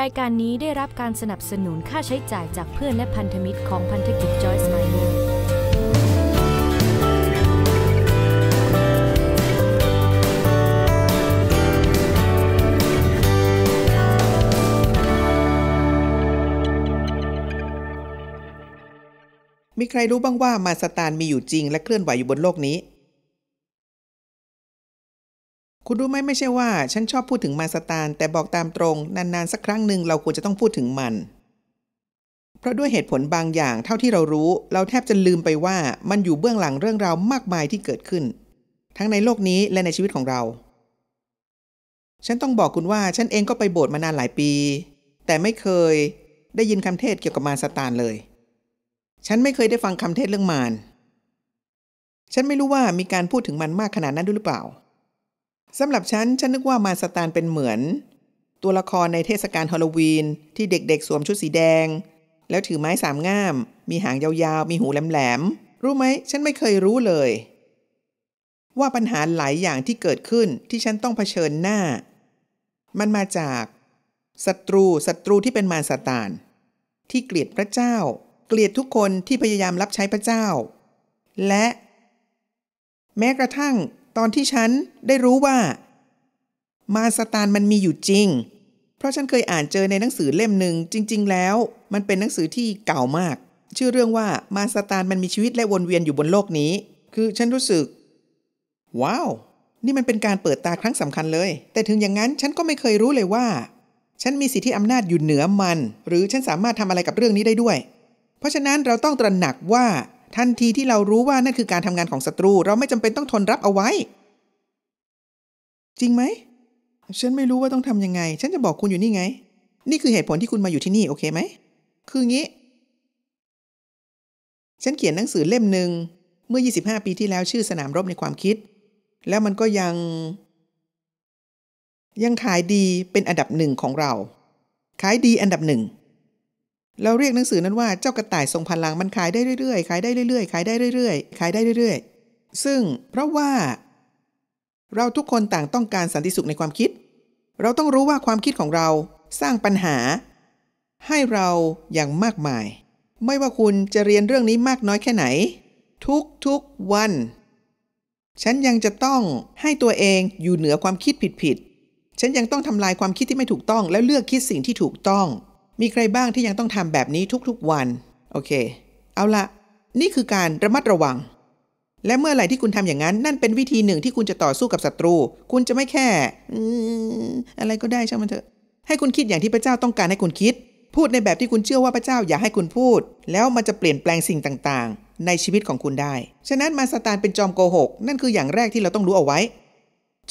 รายการนี้ได้รับการสนับสนุนค่าใช้จ่ายจากเพื่อนและพันธมิตรของพันธกิจจอยส์ไมเนอร์มีใครรู้บ้างว่ามาสตานมีอยู่จริงและเคลื่อนไหวอยู่บนโลกนี้คุณรู้ไหมไม่ใช่ว่าฉันชอบพูดถึงมารสตานแต่บอกตามตรงนาน ๆ สักครั้งหนึ่งเราควรจะต้องพูดถึงมัน เพราะด้วยเหตุผลบางอย่างเท่าที่เรารู้เราแทบจะลืมไปว่ามันอยู่เบื้องหลังเรื่องราวมากมายที่เกิดขึ้น ทั้งในโลกนี้และในชีวิตของเรา ฉันต้องบอกคุณว่าฉันเองก็ไปโบสถ์มานานหลายปี แต่ไม่เคย ได้ยินคำเทศเกี่ยวกับมารสตานเลย ฉันไม่เคยได้ฟังคำเทศเรื่องมารฉันไม่รู้ว่ามีการพูดถึงมันมากขนาดนั้นด้วยหรือเปล่าสำหรับฉัน ฉันนึกว่ามาสตานเป็นเหมือน ตัวละครในเทศกาลฮอลลวีน ที่เด็กๆสวมชุดสีแดง แล้วถือไม้สามง่าม มีหางยาวๆมีหูแหลมๆรู้ไหม ฉันไม่เคยรู้เลย ว่าปัญหาหลายอย่างที่เกิดขึ้นที่ฉันต้องเผชิญหน้า มันมาจากศัตรูศัตรูที่เป็นมารซาตาน ที่เกลียดพระเจ้า เกลียดทุกคนที่พยายามรับใช้พระเจ้า และ แม้กระทั่งตอนที่ฉันได้รู้ว่า มาสตานมันมีอยู่จริง เพราะฉันเคยอ่านเจอในหนังสือเล่มหนึ่งจริง ๆ แล้ว มันเป็นหนังสือที่เก่ามาก ชื่อเรื่องว่ามาสตานมันมีชีวิตและวนเวียนอยู่บนโลกนี้ คือฉันรู้สึก ว้าว นี่มันเป็นการเปิดตาครั้งสำคัญเลย แต่ถึงอย่างนั้นฉันก็ไม่เคยรู้เลยว่า ฉันมีสิทธิอำนาจอยู่เหนือมัน หรือฉันสามารถทำอะไรกับเรื่องนี้ได้ด้วย เพราะฉะนั้นเราต้องตระหนักว่าทันทีที่เรารู้ว่านั่นคือการทำงานของศัตรูเราไม่จำเป็นต้องทนรับเอาไว้ จริงไหมฉันไม่รู้ว่าต้องทำยังไง ฉันจะบอกคุณอยู่นี่ไง นี่คือเหตุผลที่คุณมาอยู่ที่นี่ โอเคไหมคืองี้ฉันเขียนหนังสือเล่มหนึ่งเมื่อ 25 ปีที่แล้วชื่อสนามรบในความคิด แล้วมันก็ยัง ยังขายดีเป็นอันดับหนึ่งของเรา ขายดีอันดับหนึ่งเราเรียกหนังสือนั้น ว่าเจ้ากระต่ายทรงพลัง มันขายได้เรื่อยๆขายได้เรื่อยๆขายได้เรื่อยๆขายได้เรื่อยๆ ซึ่งเพราะว่า เราทุกคนต่างต้องการสันติสุขในความคิด เราต้องรู้ว่าความคิดของเราสร้างปัญหา ให้เราอย่างมากมาย ไม่ว่าคุณจะเรียนเรื่องนี้มากน้อยแค่ไหน ทุกทุกวัน ฉันยังจะต้องให้ตัวเองอยู่เหนือความคิดผิดๆฉันยังต้องทำลายความคิดที่ไม่ถูกต้องแล้วเลือกคิดสิ่งที่ถูกต้องมีใครบ้างที่ยังต้องทำแบบนี้ทุกๆวัน โอเค เอาละ นี่คือการระมัดระวัง และเมื่อไหร่ที่คุณทำอย่างนั้นนั่นเป็นวิธีหนึ่งที่คุณจะต่อสู้กับศัตรู คุณจะไม่แค่อะไรก็ได้ช่างมันเถอะ ให้คุณคิดอย่างที่พระเจ้าต้องการให้คุณคิด พูดในแบบที่คุณเชื่อว่าพระเจ้า อยากให้คุณพูด แล้วมันจะเปลี่ยนแปลงสิ่งต่างๆ ในชีวิตของคุณได้ ฉะนั้นมาสตานเป็นจอมโกหก นั่นคืออย่างแรกที่เราต้องรู้เอาไว้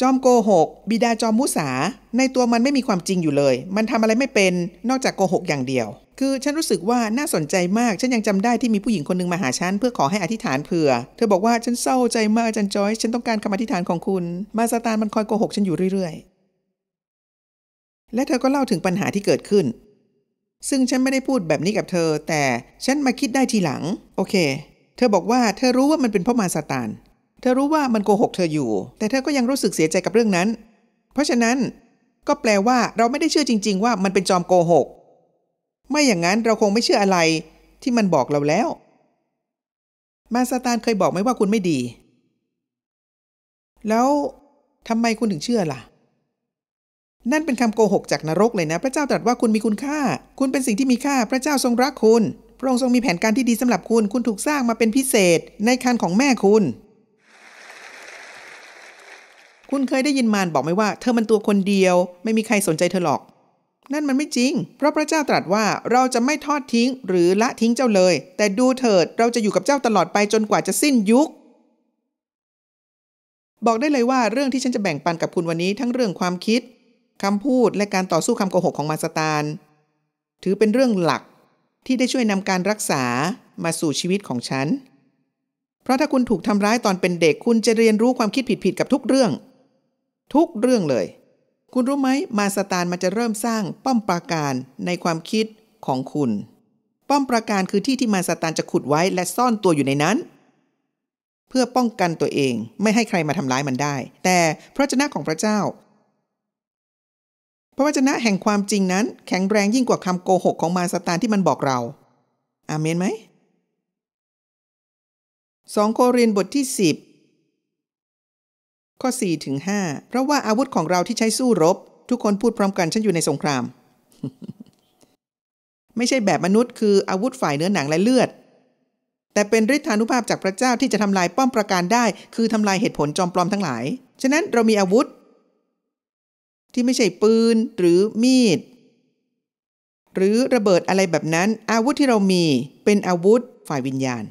จอมโกหกบิดาจอมมุสาในตัวมันไม่มีความจริงอยู่เลย มันทำอะไรไม่เป็นนอกจากโกหก อย่างเดียว คือฉันรู้สึกว่าน่าสนใจมากฉันยังจำได้ที่มีผู้หญิงคนนึงมาหาฉันเพื่อขอให้อธิษฐานเผื่อ เธอบอกว่าฉันเศร้าใจมากอาจารย์จอยฉันต้องการคำอธิษฐานของคุณ มาซาตานมันคอยโกหกฉันอยู่เรื่อยๆ และเธอก็เล่าถึงปัญหาที่เกิดขึ้น ซึ่งฉันไม่ได้พูดแบบนี้กับเธอ แต่ฉันมาคิดได้ทีหลัง โอเค เธอบอกว่าเธอรู้ว่ามันเป็นเพราะมาซาตานเธอรู้ว่ามันโกหกเธออยู่ แต่เธอก็ยังรู้สึกเสียใจกับเรื่องนั้น เพราะฉะนั้น ก็แปลว่าเราไม่ได้เชื่อจริงๆ ว่ามันเป็นจอมโกหก ไม่อย่างนั้นเราคงไม่เชื่ออะไร ที่มันบอกเราแล้ว มาซาตานเคยบอกไหมว่าคุณไม่ดี แล้วทำไมคุณถึงเชื่อล่ะ นั่นเป็นคำโกหกจากนรกเลยนะ พระเจ้าตรัสว่าคุณมีคุณค่า คุณเป็นสิ่งที่มีค่า พระเจ้าทรงรักคุณ พระองค์ทรงมีแผนการที่ดีสำหรับคุณ คุณถูกสร้างมาเป็นพิเศษ ในคันของแม่คุณคุณเคยได้ยินมารบอกไหมว่าเธอมันตัวคนเดียวไม่มีใครสนใจเธอหรอก นั่นมันไม่จริง เพราะพระเจ้าตรัสว่าเราจะไม่ทอดทิ้งหรือละทิ้งเจ้าเลย แต่ดูเถิดเราจะอยู่กับเจ้าตลอดไปจนกว่าจะสิ้นยุค บอกได้เลยว่าเรื่องที่ฉันจะแบ่งปันกับคุณวันนี้ทั้งเรื่องความคิดคำพูดและการต่อสู้คำโกหกของมาสตานถือเป็นเรื่องหลักที่ได้ช่วยนำการรักษามาสู่ชีวิตของฉัน เพราะถ้าคุณถูกทำร้ายตอนเป็นเด็กคุณจะเรียนรู้ความคิดผิดๆกับทุกเรื่องทุกเรื่องเลย คุณรู้ไหม มาสตานมันจะเริ่มสร้างป้อมปราการในความคิดของคุณ ป้อมปราการคือที่ที่มาสตานจะขุดไว้และซ่อนตัวอยู่ในนั้น เพื่อป้องกันตัวเองไม่ให้ใครมาทำร้ายมันได้ แต่พระเจ้าของพระเจ้า พระวจนะแห่งความจริงนั้น แข็งแรงยิ่งกว่าคำโกหกของมารสตานที่มันบอกเรา อาเมนไหม 2 โครินธ์บทที่ 10ข้อ4ถึง 5เพราะว่าอาวุธของเราที่ใช้สู้รบ ทุกคนพูดพร้อมกันฉันอยู่ในสงคราม ไม่ใช่แบบมนุษย์คืออาวุธฝ่ายเนื้อหนังและเลือด แต่เป็นฤทธานุภาพจากพระเจ้าที่จะทำลายป้อมประการได้ คือทำลายเหตุผลจอมปลอมทั้งหลาย ฉะนั้นเรามีอาวุธที่ไม่ใช่ปืน หรือมีด หรือระเบิดอะไรแบบนั้น อาวุธที่เรามี เป็นอาวุธฝ่ายวิญญาณ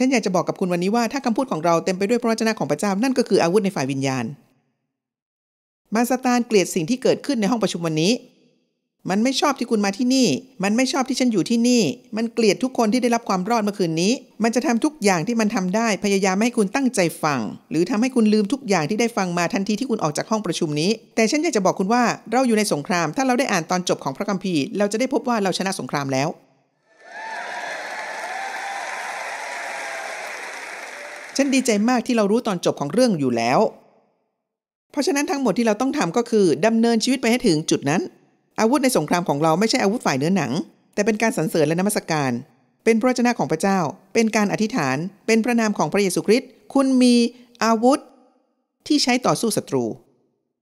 ฉันอยากจะบอกกับคุณวันนี้ว่าถ้าคำพูดของเราเต็มไปด้วยพระวจนะของพระเจ้า นั่นก็คืออาวุธในฝ่ายวิญญาณ มาสตานเกลียดสิ่งที่เกิดขึ้นในห้องประชุมวันนี้ มันไม่ชอบที่คุณมาที่นี่ มันไม่ชอบที่ฉันอยู่ที่นี่ มันเกลียดทุกคนที่ได้รับความรอดเมื่อคืนนี้ มันจะทำทุกอย่างที่มันทำได้พยายามไม่ให้คุณตั้งใจฟัง หรือทำให้คุณลืมทุกอย่างที่ได้ฟังมาทันทีที่คุณออกจากห้องประชุมนี้ แต่ฉันอยากจะบอกคุณว่าเราอยู่ในสงคราม ถ้าเราได้อ่านตอนจบของพระคัมภีร์ เราจะได้พบว่าเราชนะสงครามแล้วฉันดีใจมากที่เรารู้ตอนจบของเรื่องอยู่แล้ว เพราะฉะนั้นทั้งหมดที่เราต้องทำก็คือดำเนินชีวิตไปให้ถึงจุดนั้น อาวุธในสงครามของเราไม่ใช่อาวุธฝ่ายเนื้อหนัง แต่เป็นการสรรเสริญและนมัสการ เป็นพระชนะของพระเจ้า เป็นการอธิษฐาน เป็นพระนามของพระเยซูคริสต์คุณมีอาวุธ ที่ใช้ต่อสู้ศัตรู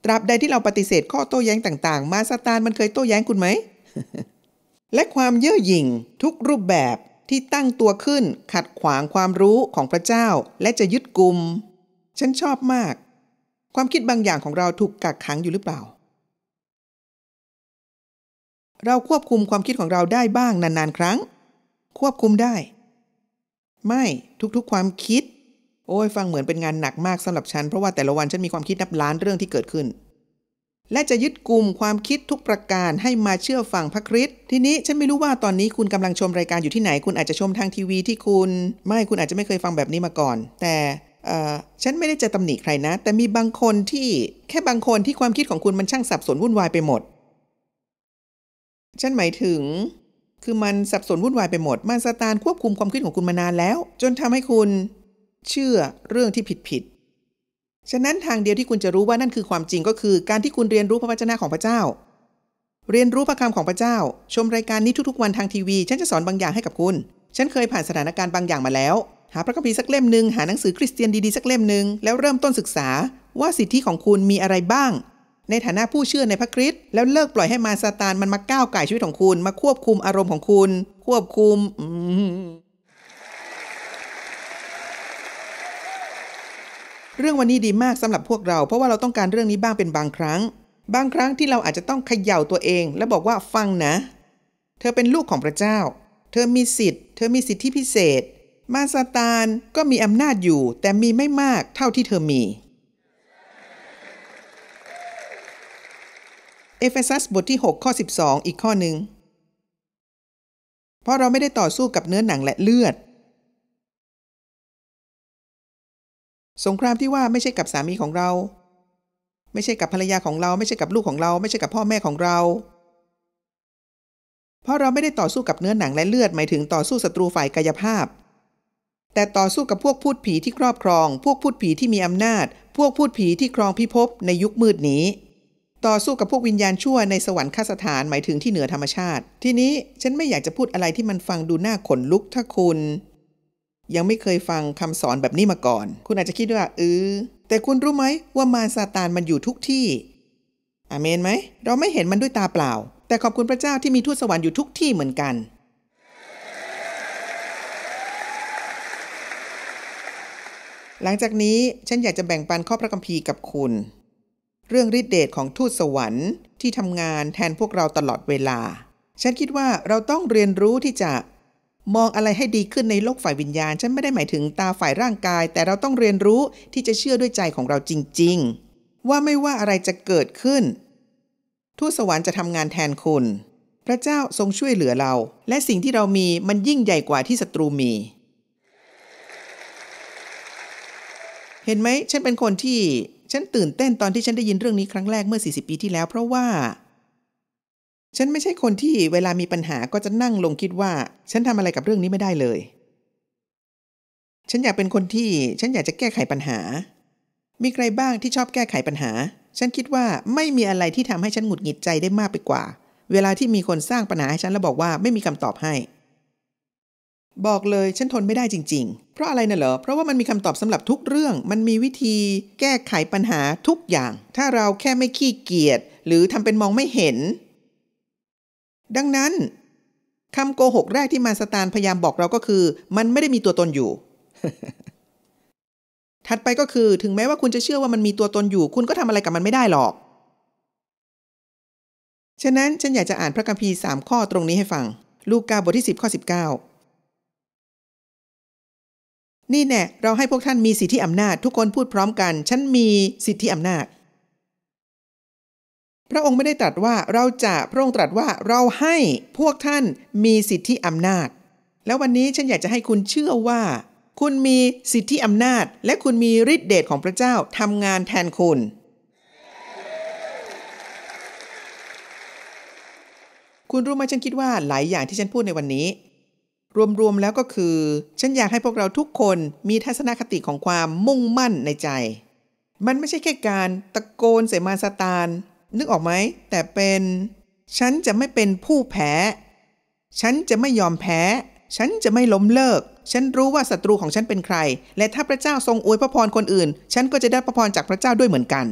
ตราบใดที่เราปฏิเสธข้อโต้แย้งต่าง ๆ มาซาตานมันเคยโต้แย้งคุณไหมและความเย่อหยิ่งทุกรูปแบบที่ตั้งตัวขึ้นขัดขวางความรู้ของพระเจ้าและจะยึดกลุ่มฉันชอบมาก ความคิดบางอย่างของเราถูกกักขังอยู่หรือเปล่า เราควบคุมความคิดของเราได้บ้างนานๆครั้ง ควบคุมได้ ไม่ ทุกๆความคิด โอ้ย ฟังเหมือนเป็นงานหนักมากสำหรับฉัน เพราะว่าแต่ละวันฉันมีความคิดนับล้านเรื่องที่เกิดขึ้นและจะยึดกลุ่มความคิดทุกประการให้มาเชื่อฟังพระคริสต์ทีนี้ฉันไม่รู้ว่าตอนนี้คุณกำลังชมรายการอยู่ที่ไหน คุณอาจจะชมทางทีวีที่คุณ ไม่คุณอาจจะไม่เคยฟังแบบนี้มาก่อน แต่ฉันไม่ได้จะตำหนิใครนะ แต่มีบางคนที่แค่บางคนที่ความคิดของคุณมันช่างสับสนวุ่นวายไปหมด ฉันหมายถึงคือมันสับสนวุ่นวายไปหมดมันสตานควบคุมความคิดของคุณมานานแล้ว จนทำให้คุณเชื่อเรื่องที่ผิดผิดฉะนั้นทางเดียวที่คุณจะรู้ว่านั่นคือความจริงก็คือการที่คุณเรียนรู้พระวจนะของพระเจ้า เรียนรู้พระคำของพระเจ้า ชมรายการนี้ทุกๆวันทางทีวี ฉันจะสอนบางอย่างให้กับคุณ ฉันเคยผ่านสถานการณ์บางอย่างมาแล้ว หาพระคัมภีร์สักเล่มหนึ่งหาหนังสือคริสเตียนดีๆสักเล่มหนึ่งแล้วเริ่มต้นศึกษา ว่าสิทธิของคุณมีอะไรบ้าง ในฐานะผู้เชื่อในพระคริสต์แล้วเลิกปล่อยให้มาซาตานมันมาก้าวไก่ชีวิตของคุณ มาควบคุมอารมณ์ของคุณ ควบคุมเรื่องวันนี้ดีมากสำหรับพวกเรา เพราะว่าเราต้องการเรื่องนี้บ้างเป็นบางครั้ง บางครั้งที่เราอาจจะต้องเขย่าตัวเองและบอกว่าฟังนะ เธอเป็นลูกของพระเจ้า เธอมีสิทธิ์เธอมีสิทธิพิเศษ มาซาตานก็มีอำนาจอยู่แต่มีไม่มากเท่าที่เธอมีเอเฟซัสบทที่ 6 ข้อ 12 อีกข้อหนึ่งเพราะเราไม่ได้ต่อสู้กับเนื้อหนังและเลือดสงครามที่ว่าไม่ใช่กับสามีของเรา ไม่ใช่กับภรรยาของเราไม่ใช่กับลูกของเราไม่ใช่กับพ่อแม่ของเราเพราะเราไม่ได้ต่อสู้กับเนื้อหนังและเลือดหมายถึงต่อสู้ศัตรูฝ่ายกายภาพ แต่ต่อสู้กับพวกพูดผีที่ครอบครอง พวกพูดผีที่มีอำนาจ พวกพูดผีที่ครองพิภพในยุคมืดนี้ ต่อสู้กับพวกวิญญาณชั่ว ในสวรรคสถานหมายถึงที่เหนือธรรมชาติ ทีนี้ฉันไม่อยากจะพูดอะไรที่มันฟังดูน่าขนลุกถ้าคุณยังไม่เคยฟังคำสอนแบบนี้มาก่อน คุณอาจจะคิดว่าเออแต่คุณรู้ไหมว่ามารซาตานมันอยู่ทุกที่อาเมนไหม เราไม่เห็นมันด้วยตาเปล่า แต่ขอบคุณพระเจ้าที่มีทูตสวรรค์อยู่ทุกที่เหมือนกัน หลังจากนี้ฉันอยากจะแบ่งปันข้อพระคัมภีร์กับคุณ เรื่องฤทธิเดชของทูตสวรรค์ ที่ทำงานแทนพวกเราตลอดเวลา ฉันคิดว่าเราต้องเรียนรู้ที่จะมองอะไรให้ดีขึ้นในโลกฝ่ายวิญญาณ ฉันไม่ได้หมายถึงตาฝ่ายร่างกายแต่เราต้องเรียนรู้ที่จะเชื่อด้วยใจของเราจริงๆ ว่าไม่ว่าอะไรจะเกิดขึ้นทูตสวรรค์จะทำงานแทนคุณพระเจ้าทรงช่วยเหลือเรา และสิ่งที่เรามีมันยิ่งใหญ่กว่าที่ศัตรูมี เห็นไหม ฉันเป็นคนที่ ฉันตื่นเต้นตอนที่ฉันได้ยินเรื่องนี้ครั้งแรกเมื่อ40ปีที่แล้วเพราะว่าฉันไม่ใช่คนที่เวลามีปัญหาก็จะนั่งลงคิดว่า ฉันทำอะไรกับเรื่องนี้ไม่ได้เลย ฉันอยากเป็นคนที่ ฉันอยากจะแก้ไขปัญหา มีใครบ้างที่ชอบแก้ไขปัญหา ฉันคิดว่าไม่มีอะไรที่ทำให้ฉันหงุดหงิดใจได้มากไปกว่า เวลาที่มีคนสร้างปัญหาให้ฉัน แล้วบอกว่าไม่มีคำตอบให้ บอกเลยฉันทนไม่ได้จริง ๆ เพราะอะไรน่ะเหรอ เพราะว่ามันมีคำตอบสำหรับทุกเรื่อง มันมีวิธีแก้ไขปัญหาทุกอย่าง ถ้าเราแค่ไม่ขี้เกียจหรือทำเป็นมองไม่เห็นดังนั้นคำโกหกแรกที่มาสตานพยายามบอกเราก็คือ มันไม่ได้มีตัวตนอยู่ ถัดไปก็คือถึงแม้ว่าคุณจะเชื่อว่ามันมีตัวตนอยู่ คุณก็ทำอะไรกับมันไม่ได้หรอก ฉะนั้นฉันอยากจะอ่านพระคัมภีร์มข้อตรงนี้ให้ฟัง ลูกาบทที่สิบข้อสิบเก้านี่แน่เราให้พวกท่านมีสิทธิอำนาจ ทุกคนพูดพร้อมกันฉันมีสิทธิอำนาจพระองค์ไม่ได้ตรัสว่าเราจะพระองค์ตรัสว่าเราให้พวกท่านมีสิทธิอำนาจ แล้ววันนี้ฉันอยากจะให้คุณเชื่อว่า คุณมีสิทธิอำนาจ และคุณมีฤทธิเดชของพระเจ้าทำงานแทนคุณ คุณรู้ไหมฉันคิดว่าหลายอย่างที่ฉันพูดในวันนี้ รวมๆแล้วก็คือ ฉันอยากให้พวกเราทุกคนมีทัศนคติของความมุ่งมั่นในใจ มันไม่ใช่แค่การ ตะโกนใส่มาสตานนึกออกไหม แต่เป็น ฉันจะไม่เป็นผู้แพ้ฉันจะไม่ยอมแพ้ ฉันจะไม่ล้มเลิก ฉันรู้ว่าศัตรูของฉันเป็นใคร และถ้าพระเจ้าทรงอวยพระพรคนอื่น ฉันก็จะได้พระพรจากพระเจ้าด้วยเหมือนกัน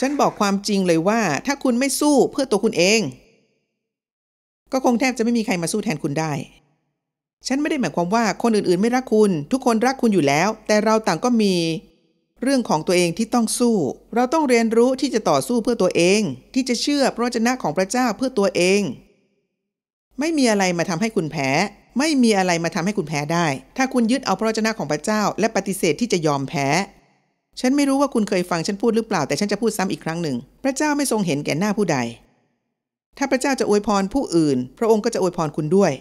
ฉันบอกความจริงเลยว่า ถ้าคุณไม่สู้เพื่อตัวคุณเอง ก็คงแทบจะไม่มีใครมาสู้แทนคุณได้ ฉันไม่ได้หมายความว่าคนอื่นๆ ไม่รักคุณ ทุกคนรักคุณอยู่แล้ว แต่เราต่างก็มีเรื่องของตัวเองที่ต้องสู้ เราต้องเรียนรู้ที่จะต่อสู้เพื่อตัวเอง ที่จะเชื่อพระวจนะของพระเจ้าเพื่อตัวเอง ไม่มีอะไรมาทำให้คุณแพ้ ไม่มีอะไรมาทำให้คุณแพ้ได้ ถ้าคุณยึดเอาพระวจนะของพระเจ้า และปฏิเสธที่จะยอมแพ้ ฉันไม่รู้ว่าคุณเคยฟังฉันพูดหรือเปล่า แต่ฉันจะพูดซ้ำอีกครั้งหนึ่ง พระเจ้าไม่ทรงเห็นแก่หน้าผู้ใด ถ้าพระเจ้าจะอวยพรผู้อื่น พระองค์ก็จะอวยพรคุณด้วย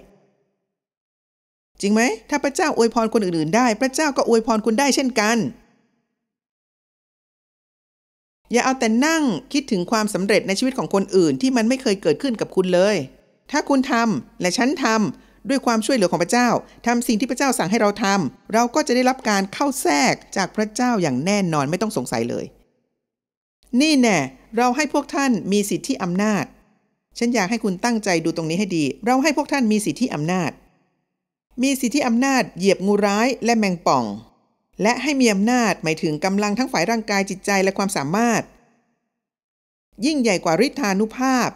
จริงไหมถ้าพระเจ้าอวยพรคนอื่นๆ ได้ พระเจ้าก็อวยพรคุณได้เช่นกันอย่าเอาแต่นั่งคิดถึงความสำเร็จในชีวิตของคนอื่นที่มันไม่เคยเกิดขึ้นกับคุณเลย ถ้าคุณทำและฉันทำด้วยความช่วยเหลือของพระเจ้าทำสิ่งที่พระเจ้าสั่งให้เราทำเราก็จะได้รับการเข้าแทรกจากพระเจ้าอย่างแน่นอนไม่ต้องสงสัยเลย นี่แน่ เราให้พวกท่านมีสิทธิอำนาจ ฉันอยากให้คุณตั้งใจดูตรงนี้ให้ดี เราให้พวกท่านมีสิทธิอำนาจ มีสิทธิอำนาจเหยียบงูร้ายและแมงป่องและให้มีอำนาจหมายถึงกำลังทั้งฝ่ายร่างกายจิตใจและความสามารถ ยิ่งใหญ่กว่าฤทธานุภาพ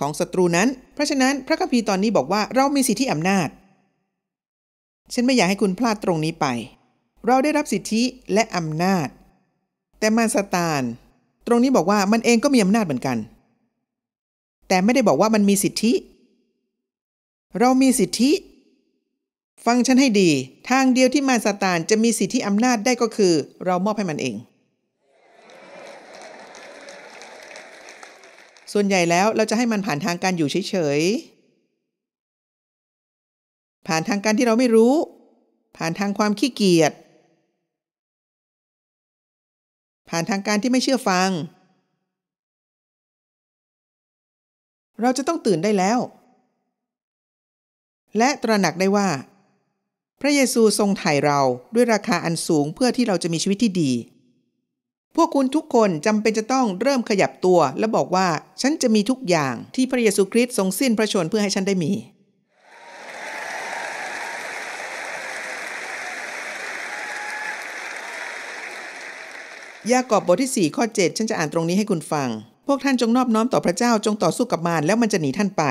ของศัตรูนั้น เพราะฉะนั้นพระคัมภีร์ตอนนี้บอกว่าเรามีสิทธิอำนาจฉันไม่อยากให้คุณพลาดตรงนี้ไป เราได้รับสิทธิและอำนาจ แต่มารสตาน ตรงนี้บอกว่ามันเองก็มีอำนาจเหมือนกัน แต่ไม่ได้บอกว่ามันมีสิทธิ เรามีสิทธิฟังฉันให้ดีทางเดียวที่มารซาตานจะมีสิทธิอำนาจได้ก็คือ เรามอบให้มันเอง ส่วนใหญ่แล้วเราจะให้มันผ่านทางการอยู่เฉยๆ ผ่านทางการที่เราไม่รู้ ผ่านทางความขี้เกียจผ่านทางการที่ไม่เชื่อฟัง เราจะต้องตื่นได้แล้ว และตระหนักได้ว่าพระเยซูทรงไถ่เราด้วยราคาอันสูงเพื่อที่เราจะมีชีวิตที่ดี พวกคุณทุกคนจำเป็นจะต้องเริ่มขยับตัวและบอกว่าฉันจะมีทุกอย่างที่พระเยซูคริสต์ทรงสิ้นพระชนเพื่อให้ฉันได้มี ยากอบบทที่ 4 ข้อ 7 ฉันจะอ่านตรงนี้ให้คุณฟัง พวกท่านจงนอบน้อมต่อพระเจ้าจงต่อสู้กับมารแล้วมันจะหนีท่านไป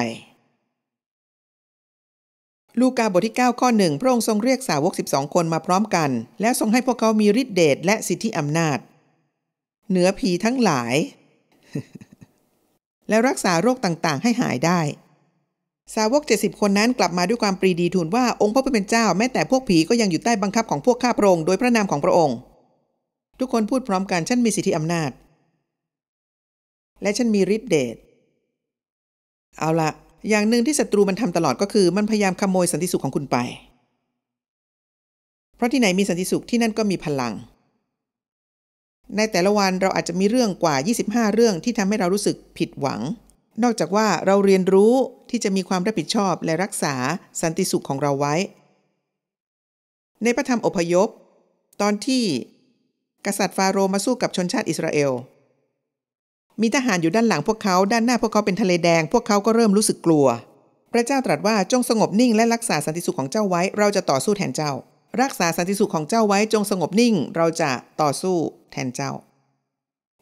ลูกาบทที่9ข้อหนึ่งพระองค์ทรงเรียกสาวก12 คนมาพร้อมกัน และทรงให้พวกเขามีฤทธิเดชและสิทธิอำนาจ เหนือผีทั้งหลาย และรักษาโรคต่างๆ ให้หายได้ สาวก70 คนนั้นกลับมาด้วยความปรีดีทูลว่าองค์พระผู้เป็นเจ้าแม้แต่พวกผีก็ยังอยู่ใต้บังคับของพวกข้าพระองค์โดยพระนามของพระองค์ ทุกคนพูดพร้อมกัน ฉันมีสิทธิอำนาจ และฉันมีฤทธิเดชเอาละอย่างหนึ่งที่ศัตรูมันทำตลอด ก็คือมันพยายามขโมยสันติสุขของคุณไป เพราะที่ไหนมีสันติสุขที่นั่นก็มีพลัง ในแต่ละวันเราอาจจะมีเรื่องกว่า 25 เรื่องที่ทำให้เรารู้สึกผิดหวัง นอกจากว่าเราเรียนรู้ที่จะมีความรับผิดชอบและรักษาสันติสุขของเราไว้ ในพระธรรมอพยพ ตอนที่ กษัตริย์ฟาโรห์มาสู้กับชนชาติอิสราเอลมีทหารอยู่ด้านหลังพวกเขาด้านหน้าพวกเขาเป็นทะเลแดง พวกเขาก็เริ่มรู้สึกกลัว พระเจ้าตรัสว่าจงสงบนิ่งและรักษาสันติสุขของเจ้าไว้ เราจะต่อสู้แทนเจ้า รักษาสันติสุขของเจ้าไว้จงสงบนิ่ง เราจะต่อสู้แทนเจ้า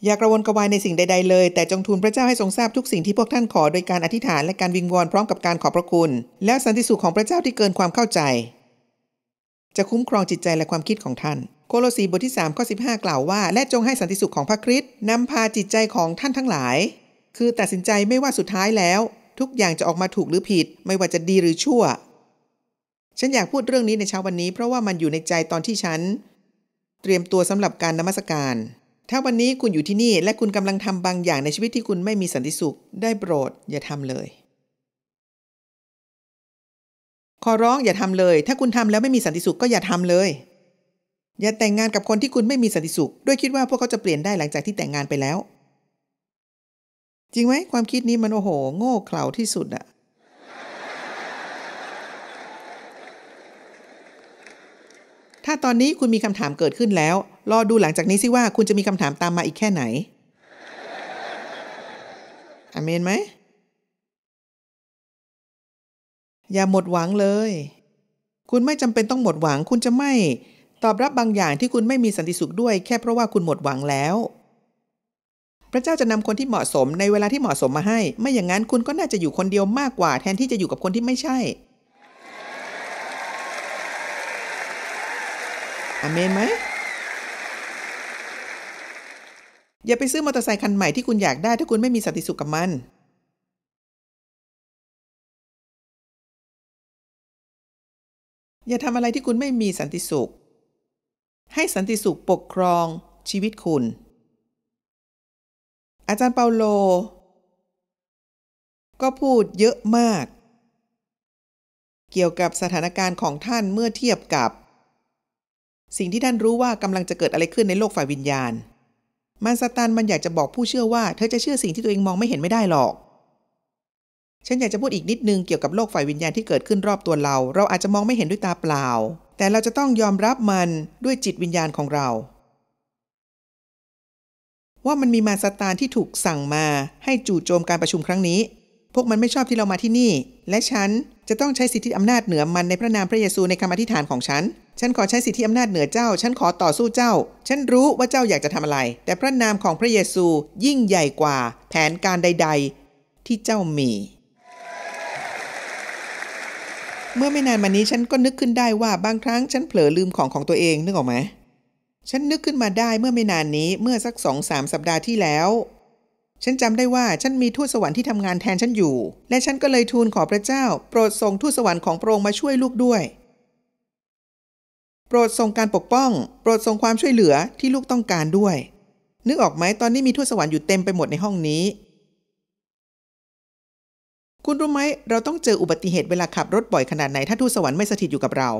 อย่ากระวนกระวายในสิ่งใดๆเลยแต่จงทูลพระเจ้าให้ทรงทราบทุกสิ่งที่พวกท่านขอโดยการอธิษฐานและการวิงวอนพร้อมกับการขอบพระคุณ แล้วสันติสุขของพระเจ้าที่เกินความเข้าใจ จะคุ้มครองจิตใจและความคิดของท่านโคโลสีบทที่3ข้อ 15 กล่าวว่าและจงให้สันติสุขของพระคริสต์นำพาจิตใจของท่านทั้งหลาย คือตัดสินใจไม่ว่าสุดท้ายแล้ว ทุกอย่างจะออกมาถูกหรือผิดไม่ว่าจะดีหรือชั่ว ฉันอยากพูดเรื่องนี้ในเช้าวันนี้เพราะว่ามันอยู่ในใจตอนที่ฉัน เตรียมตัวสำหรับการนมัสการ ถ้าวันนี้คุณอยู่ที่นี่และคุณกำลังทำบางอย่างในชีวิตที่คุณไม่มีสันติสุข ได้โปรด อย่าทำเลย ขอร้องอย่าทำเลย ถ้าคุณทำแล้วไม่มีสันติสุขก็อย่าทำเลยอย่าแต่งงานกับคนที่คุณไม่มีสันติสุขด้วยคิดว่าพวกเขาจะเปลี่ยนได้หลังจากที่แต่งงานไปแล้ว จริงไหมความคิดนี้มันโอ้โหโง่เขลาที่สุดอะถ้าตอนนี้คุณมีคำถามเกิดขึ้นแล้ว รอดูหลังจากนี้สิว่าคุณจะมีคำถามตามมาอีกแค่ไหน อเมนไหมอย่าหมดหวังเลย คุณไม่จำเป็นต้องหมดหวังคุณจะไม่ตอบรับบางอย่างที่คุณไม่มีสันติสุขด้วย แค่เพราะว่าคุณหมดหวังแล้ว พระเจ้าจะนำคนที่เหมาะสมในเวลาที่เหมาะสมมาให้ ไม่อย่างนั้นคุณก็น่าจะอยู่คนเดียวมากกว่า แทนที่จะอยู่กับคนที่ไม่ใช่ อเมนไหม อย่าไปซื้อมอเตอร์ไซค์คันใหม่ที่คุณอยากได้ ถ้าคุณไม่มีสันติสุขกับมัน อย่าทำอะไรที่คุณไม่มีสันติสุขให้สันติสุขปกครองชีวิตคุณ อาจารย์เปาโล ก็พูดเยอะมาก เกี่ยวกับสถานการณ์ของท่านเมื่อเทียบกับ สิ่งที่ท่านรู้ว่ากำลังจะเกิดอะไรขึ้นในโลกฝ่ายวิญญาณ มันสตานมันอยากจะบอกผู้เชื่อว่าเธอจะเชื่อสิ่งที่ตัวเองมองไม่เห็นไม่ได้หรอก ฉันอยากจะพูดอีกนิดนึงเกี่ยวกับโลกฝ่ายวิญญาณที่เกิดขึ้นรอบตัวเรา เราอาจจะมองไม่เห็นด้วยตาเปล่าแต่เราจะต้องยอมรับมันด้วยจิตวิญญาณของเรา ว่ามันมีมาสตานที่ถูกสั่งมาให้จู่โจมการประชุมครั้งนี้ พวกมันไม่ชอบที่เรามาที่นี่ และฉัน จะต้องใช้สิทธิอำนาจเหนือมันในพระนามพระเยซูในคำอธิษฐานของฉัน ฉันขอใช้สิทธิอำนาจเหนือเจ้า ฉันขอต่อสู้เจ้า ฉันรู้ว่าเจ้าอยากจะทำอะไร แต่พระนามของพระเยซูยิ่งใหญ่กว่า แผนการใด ๆที่เจ้ามีเมื่อไม่นานมานี้ฉันก็นึกขึ้นได้ว่าบางครั้งฉันเผลอลืมของของตัวเอง นึกออกไหมฉันนึกขึ้นมาได้เมื่อไม่นานนี้เมื่อสักสองสามสัปดาห์ที่แล้วฉันจำได้ว่าฉันมีทูตสวรรค์ที่ทำงานแทนฉันอยู่ และฉันก็เลยทูลขอพระเจ้า โปรดส่งทูตสวรรค์ของพระองค์มาช่วยลูกด้วย โปรดส่งการปกป้อง โปรดส่งความช่วยเหลือที่ลูกต้องการด้วย นึกออกไหมตอนนี้มีทูตสวรรค์อยู่เต็มไปหมดในห้องนี้คุณรู้ไหม เราต้องเจออุบัติเหตุเวลาขับรถบ่อยขนาดไหนถ้าทูตสวรรค์ไม่สถิตอยู่กับเรา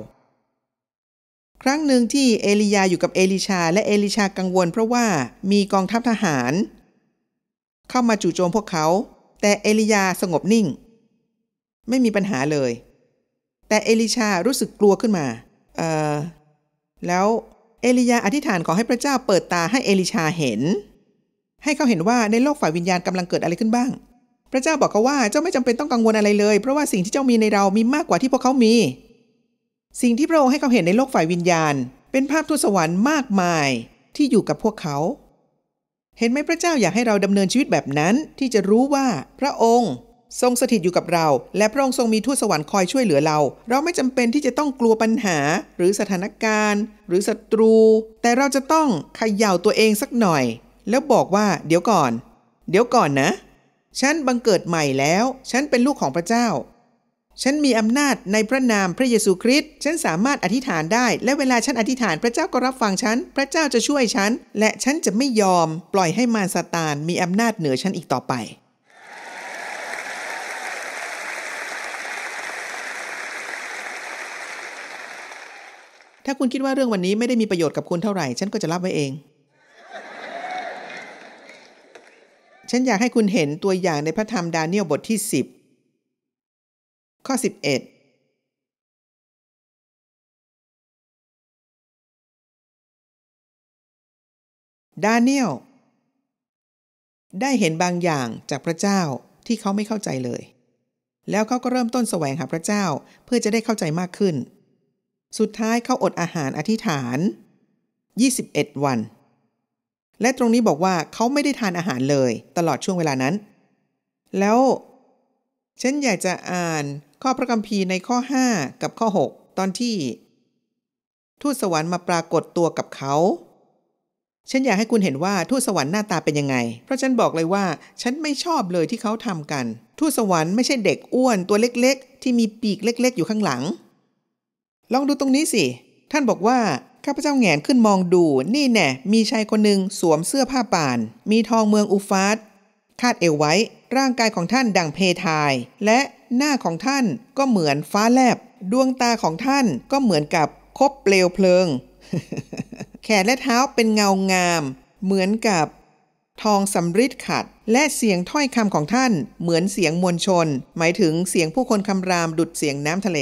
ครั้งหนึ่งที่เอลียาอยู่กับเอลิชา และเอลิชากังวล เพราะว่ามีกองทัพทหาร เข้ามาจู่โจมพวกเขา แต่เอลียาสงบนิ่ง ไม่มีปัญหาเลย แต่เอลิชารู้สึกกลัวขึ้นมาเออแล้วเอลียาอธิษฐานขอให้พระเจ้าเปิดตาให้เอลิชาเห็น ให้เขาเห็นว่าในโลกฝ่ายวิญญาณกำลังเกิดอะไรขึ้นบ้างพระเจ้าบอกเขาว่าเจ้าไม่จำเป็นต้องกังวลอะไรเลย เพราะว่าสิ่งที่เจ้ามีในเรามีมากกว่าที่พวกเขามี สิ่งที่พระองค์ให้เขาเห็นในโลกฝ่ายวิญญาณ เป็นภาพทุสวรรค์มากมายที่อยู่กับพวกเขา เห็นไหมพระเจ้าอยากให้เราดำเนินชีวิตแบบนั้นที่จะรู้ว่า พระองค์ทรงสถิตอยู่กับเราและพระองค์ทรงมีทูตสวรรค์คอยช่วยเหลือเรา เราไม่จำเป็นที่จะต้องกลัวปัญหาหรือสถานการณ์ หรือศัตรู แต่เราจะต้องขย่าตัวเองสักหน่อย แล้วบอกว่า เดี๋ยวก่อน เดี๋ยวก่อนนะฉันบังเกิดใหม่แล้ว ฉันเป็นลูกของพระเจ้า ฉันมีอำนาจในพระนามพระเยซูคริสต์ ฉันสามารถอธิษฐานได้ และเวลาฉันอธิษฐานพระเจ้าก็รับฟังฉัน พระเจ้าจะช่วยฉัน และฉันจะไม่ยอมปล่อยให้มารซาตานมีอำนาจเหนือฉันอีกต่อไป ถ้าคุณคิดว่าเรื่องวันนี้ไม่ได้มีประโยชน์กับคุณเท่าไหร่ ฉันก็จะรับไว้เองฉันอยากให้คุณเห็นตัวอย่างในพระธรรมดาเนียล บทที่ 10 ข้อ 11 ดาเนียล ได้เห็นบางอย่างจากพระเจ้าที่เขาไม่เข้าใจเลย แล้วเขาก็เริ่มต้นแสวงหาพระเจ้าเพื่อจะได้เข้าใจมากขึ้น สุดท้ายเขาอดอาหารอธิษฐาน 21 วันและตรงนี้บอกว่าเขาไม่ได้ทานอาหารเลย ตลอดช่วงเวลานั้น แล้วฉันอยากจะอ่าน ข้อพระคัมภีร์ในข้อ5กับข้อ 6 ตอนที่ทูตสวรรค์มาปรากฏตัวกับเขาฉันอยากให้คุณเห็นว่าทูตสวรรค์หน้าตาเป็นยังไง เพราะฉันบอกเลยว่าฉันไม่ชอบเลยที่เขาทำกัน ทูตสวรรค์ไม่ใช่เด็กอ้วนตัวเล็กๆ ที่มีปีกเล็กๆอยู่ข้างหลัง ลองดูตรงนี้สิ ท่านบอกว่าข้าพเจ้าแงนขึ้นมองดูนี่แน่ มีชายคนหนึ่งสวมเสื้อผ้าป่าน มีทองเมืองอูฟาสคาดเอวไว้ ร่างกายของท่านดังเพทาย และหน้าของท่านก็เหมือนฟ้าแลบ ดวงตาของท่านก็เหมือนกับคบเปลวเพลิง แขนและเท้าเป็นเงางาม เหมือนกับ ทองสำริดขัด และเสียงถ้อยคำของท่านเหมือนเสียงมวลชน หมายถึงเสียงผู้คนคำรามดุดเสียงน้ำทะเล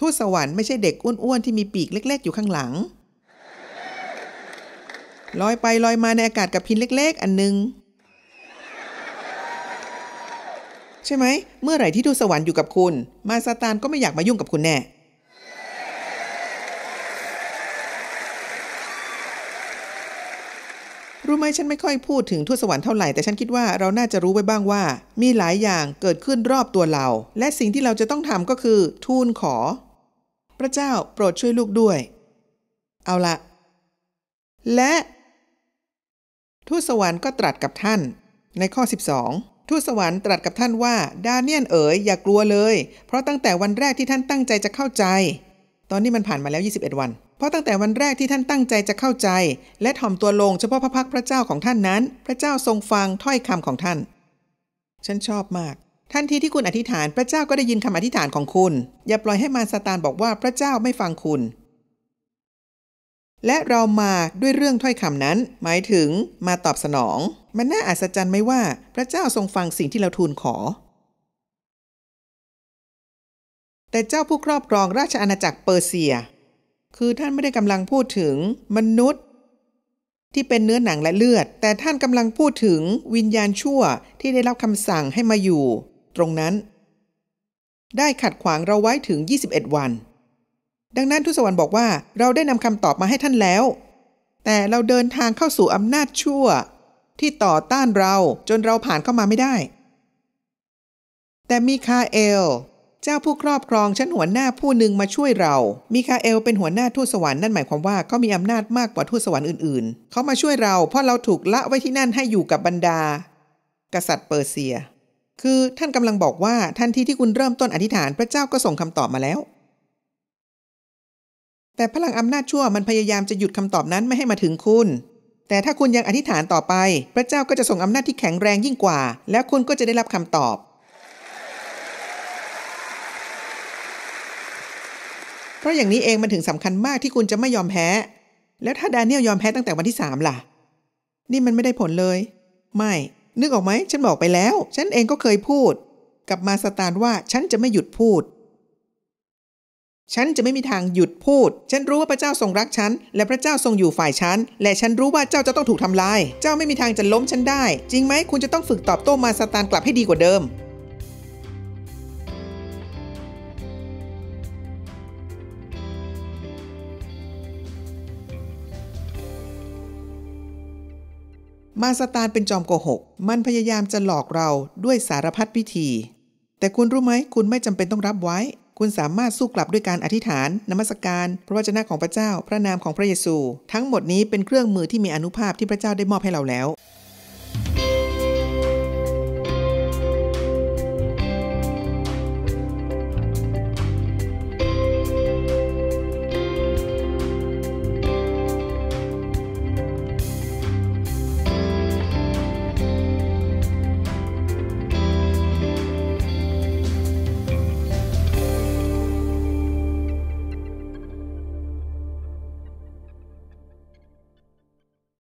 ทูตสวรรค์ไม่ใช่เด็กอ้วนๆ ที่มีปีกเล็กๆ อยู่ข้างหลังลอยไปลอยมาในอากาศกับพินเล็กๆ อันหนึง ใช่ไหม เมื่อไหร่ที่ทูตสวรรค์อยู่กับคุณ มาซาตานก็ไม่อยากมายุ่งกับคุณแน่รู้ไหมฉันไม่ค่อยพูดถึงทูตสวรรค์เท่าไหร่ แต่ฉันคิดว่าเราน่าจะรู้ไว้บ้างว่ามีหลายอย่างเกิดขึ้นรอบตัวเราและสิ่งที่เราจะต้องทำก็คือทูลขอพระเจ้าโปรดช่วยลูกด้วย เอาละและทูตสวรรค์ก็ตรัสกับท่าน ในข้อ 12ทูตสวรรค์ตรัสกับท่านว่า ดาเนียนเอ๋ยอย่ากลัวเลย เพราะตั้งแต่วันแรกที่ท่านตั้งใจจะเข้าใจ ตอนนี้มันผ่านมาแล้ว21วัน เพราะตั้งแต่วันแรกที่ท่านตั้งใจจะเข้าใจ และถ่อมตัวลงเฉพาะพระพักพระเจ้าของท่านนั้น พระเจ้าทรงฟังถ้อยคำของท่าน ฉันชอบมากทันทีที่คุณอธิษฐาน พระเจ้าก็ได้ยินคำอธิษฐานของคุณ อย่าปล่อยให้มารซาตานบอกว่าพระเจ้าไม่ฟังคุณ และเรามาด้วยเรื่องถ้อยคำนั้น หมายถึงมาตอบสนอง มันน่าอัศจรรย์ไหมว่าพระเจ้าทรงฟังสิ่งที่เราทูลขอ แต่เจ้าผู้ครอบครองราชอาณาจักรเปอร์เซีย คือท่านไม่ได้กำลังพูดถึงมนุษย์ ที่เป็นเนื้อหนังและเลือด แต่ท่านกำลังพูดถึงวิญญาณชั่วที่ได้รับคำสั่งให้มาอยู่ตรงนั้น ได้ขัดขวางเราไว้ถึง 21 วัน ดังนั้นทุสวรรค์บอกว่าเราได้นำคำตอบมาให้ท่านแล้ว แต่เราเดินทางเข้าสู่อำนาจชั่ว ที่ต่อต้านเราจนเราผ่านเข้ามาไม่ได้ แต่มีคาเอลเจ้าผู้ครอบครองชั้นหัวหน้าผู้หนึ่งมาช่วยเรา มีคาเอลเป็นหัวหน้าทูตสวรรค์นั่นหมายความว่า เขามีอำนาจมากกว่าทูตสวรรค์อื่นๆ เขามาช่วยเราเพราะเราถูกละไว้ที่นั่นให้อยู่กับบรรดา กษัตริย์เปอร์เซียคือท่านกำลังบอกว่าทันทีที่คุณเริ่มต้นอธิษฐานพระเจ้าก็ส่งคำตอบมาแล้ว แต่พลังอำนาจชั่วมันพยายามจะหยุดคำตอบนั้นไม่ให้มาถึงคุณ แต่ถ้าคุณยังอธิษฐานต่อไป พระเจ้าก็จะส่งอำนาจที่แข็งแรงยิ่งกว่า แล้วคุณก็จะได้รับคำตอบ เพราะอย่างนี้เองมันถึงสำคัญมากที่คุณจะไม่ยอมแพ้ แล้วถ้าดาเนียลยอมแพ้ตั้งแต่วันที่สามล่ะ นี่มันไม่ได้ผลเลย ไม่นึกออกไหมฉันบอกไปแล้ว ฉันเองก็เคยพูดกับมาสตานว่า ฉันจะไม่หยุดพูด ฉันจะไม่มีทางหยุดพูด ฉันรู้ว่าพระเจ้าทรงรักฉัน และพระเจ้าทรงอยู่ฝ่ายฉัน และฉันรู้ว่าเจ้าจะต้องถูกทำลาย เจ้าไม่มีทางจะล้มฉันได้ จริงไหมคุณจะต้องฝึกตอบโต้มาสตานกลับให้ดีกว่าเดิมมาสตานเป็นจอมโกหก มันพยายามจะหลอกเราด้วยสารพัดวิธี แต่คุณรู้ไหม คุณไม่จำเป็นต้องรับไว้ คุณสามารถสู้กลับด้วยการอธิษฐาน นมัสการ พระวจนะของพระเจ้า พระนามของพระเยซู ทั้งหมดนี้เป็นเครื่องมือที่มีอนุภาพที่พระเจ้าได้มอบให้เราแล้ว